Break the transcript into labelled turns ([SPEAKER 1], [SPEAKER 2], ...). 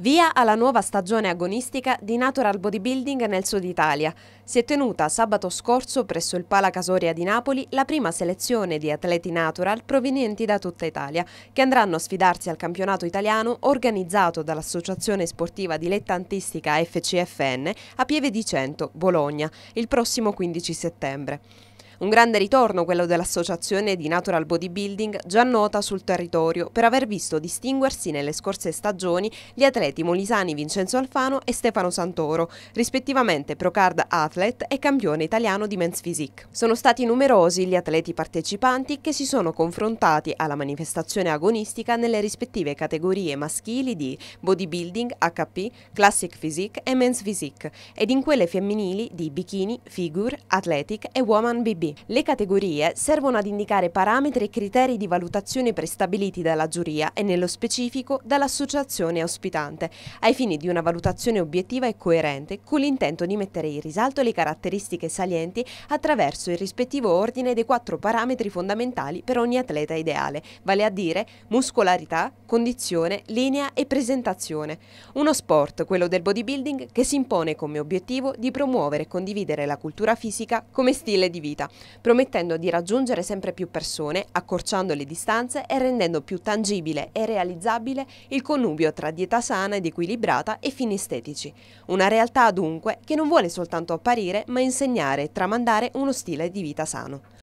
[SPEAKER 1] Via alla nuova stagione agonistica di Natural Bodybuilding nel Sud Italia. Si è tenuta sabato scorso presso il Pala Casoria di Napoli la prima selezione di atleti natural provenienti da tutta Italia, che andranno a sfidarsi al campionato italiano organizzato dall'Associazione Sportiva Dilettantistica FCFN a Pieve di Cento, Bologna, il prossimo 15 settembre. Un grande ritorno quello dell'associazione di Natural Bodybuilding già nota sul territorio per aver visto distinguersi nelle scorse stagioni gli atleti molisani Vincenzo Alfano e Stefano Santoro, rispettivamente Procard Athlete e campione italiano di Men's Physique. Sono stati numerosi gli atleti partecipanti che si sono confrontati alla manifestazione agonistica nelle rispettive categorie maschili di bodybuilding, HP, classic physique e men's physique ed in quelle femminili di bikini, figure, athletic e woman BB. Le categorie servono ad indicare parametri e criteri di valutazione prestabiliti dalla giuria e nello specifico dall'associazione ospitante, ai fini di una valutazione obiettiva e coerente con l'intento di mettere in risalto le caratteristiche salienti attraverso il rispettivo ordine dei quattro parametri fondamentali per ogni atleta ideale, vale a dire muscolarità, condizione, linea e presentazione. Uno sport, quello del bodybuilding, che si impone come obiettivo di promuovere e condividere la cultura fisica come stile di vita, promettendo di raggiungere sempre più persone, accorciando le distanze e rendendo più tangibile e realizzabile il connubio tra dieta sana ed equilibrata e fini estetici. Una realtà dunque che non vuole soltanto apparire ma insegnare e tramandare uno stile di vita sano.